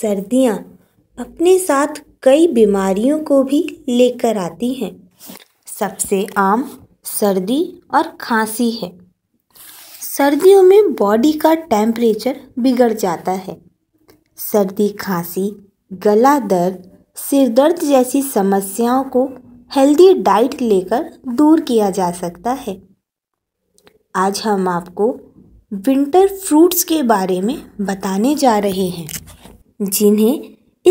सर्दियाँ अपने साथ कई बीमारियों को भी लेकर आती हैं सबसे आम सर्दी और खांसी है सर्दियों में बॉडी का टेम्परेचर बिगड़ जाता है सर्दी खांसी गला दर्द सिर दर्द जैसी समस्याओं को हेल्दी डाइट लेकर दूर किया जा सकता है आज हम आपको विंटर फ्रूट्स के बारे में बताने जा रहे हैं जिन्हें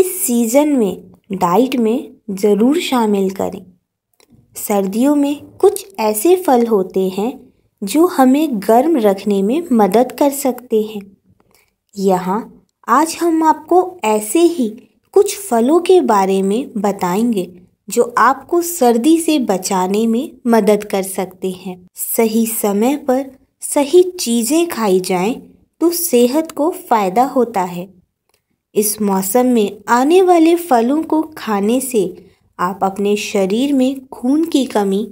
इस सीज़न में डाइट में ज़रूर शामिल करें सर्दियों में कुछ ऐसे फल होते हैं जो हमें गर्म रखने में मदद कर सकते हैं यहाँ आज हम आपको ऐसे ही कुछ फलों के बारे में बताएंगे जो आपको सर्दी से बचाने में मदद कर सकते हैं सही समय पर सही चीज़ें खाई जाएं तो सेहत को फ़ायदा होता है इस मौसम में आने वाले फलों को खाने से आप अपने शरीर में खून की कमी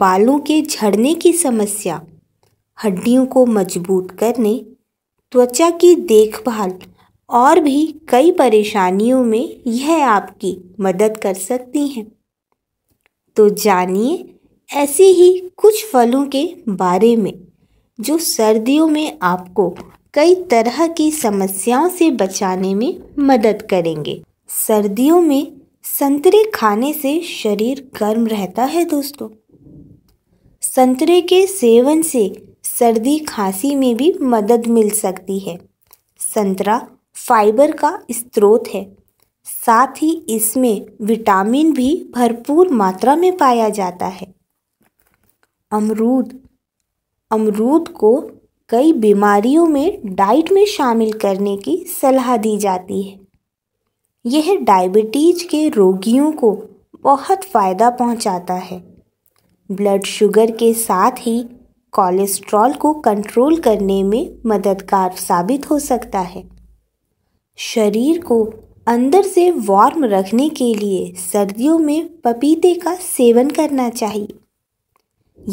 बालों के झड़ने की समस्या हड्डियों को मजबूत करने त्वचा की देखभाल और भी कई परेशानियों में यह आपकी मदद कर सकती हैं तो जानिए ऐसे ही कुछ फलों के बारे में जो सर्दियों में आपको कई तरह की समस्याओं से बचाने में मदद करेंगे सर्दियों में संतरे खाने से शरीर गर्म रहता है दोस्तों संतरे के सेवन से सर्दी खांसी में भी मदद मिल सकती है संतरा फाइबर का स्रोत है साथ ही इसमें विटामिन भी भरपूर मात्रा में पाया जाता है अमरूद अमरूद को कई बीमारियों में डाइट में शामिल करने की सलाह दी जाती है यह डायबिटीज़ के रोगियों को बहुत फ़ायदा पहुंचाता है ब्लड शुगर के साथ ही कोलेस्ट्रॉल को कंट्रोल करने में मददगार साबित हो सकता है शरीर को अंदर से वार्म रखने के लिए सर्दियों में पपीते का सेवन करना चाहिए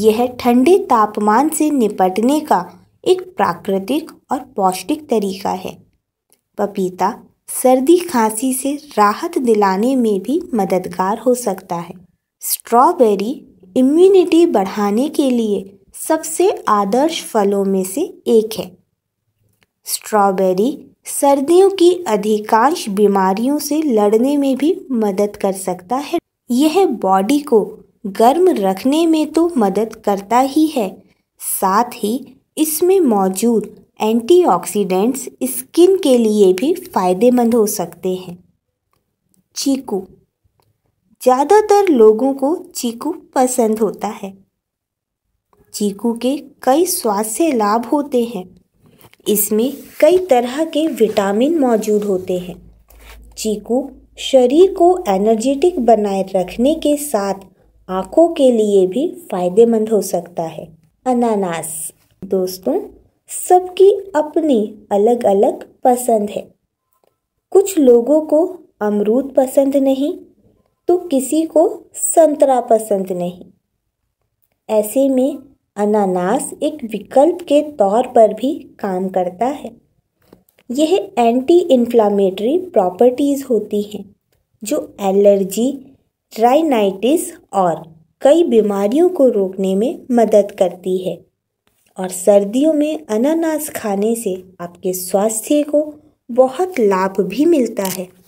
यह ठंडे तापमान से निपटने का एक प्राकृतिक और पौष्टिक तरीका है पपीता सर्दी खांसी से राहत दिलाने में भी मददगार हो सकता है स्ट्रॉबेरी इम्यूनिटी बढ़ाने के लिए सबसे आदर्श फलों में से एक है स्ट्रॉबेरी सर्दियों की अधिकांश बीमारियों से लड़ने में भी मदद कर सकता है यह बॉडी को गर्म रखने में तो मदद करता ही है साथ ही इसमें मौजूद एंटीऑक्सीडेंट्स स्किन के लिए भी फायदेमंद हो सकते हैं चीकू ज़्यादातर लोगों को चीकू पसंद होता है चीकू के कई स्वास्थ्य लाभ होते हैं इसमें कई तरह के विटामिन मौजूद होते हैं चीकू शरीर को एनर्जेटिक बनाए रखने के साथ आँखों के लिए भी फायदेमंद हो सकता है अनानास दोस्तों सबकी अपनी अलग अलग पसंद है कुछ लोगों को अमरूद पसंद नहीं तो किसी को संतरा पसंद नहीं ऐसे में अनानास एक विकल्प के तौर पर भी काम करता है यह एंटी इन्फ्लामेटरी प्रॉपर्टीज़ होती हैं जो एलर्जी राइनाइटिस और कई बीमारियों को रोकने में मदद करती है और सर्दियों में अनानास खाने से आपके स्वास्थ्य को बहुत लाभ भी मिलता है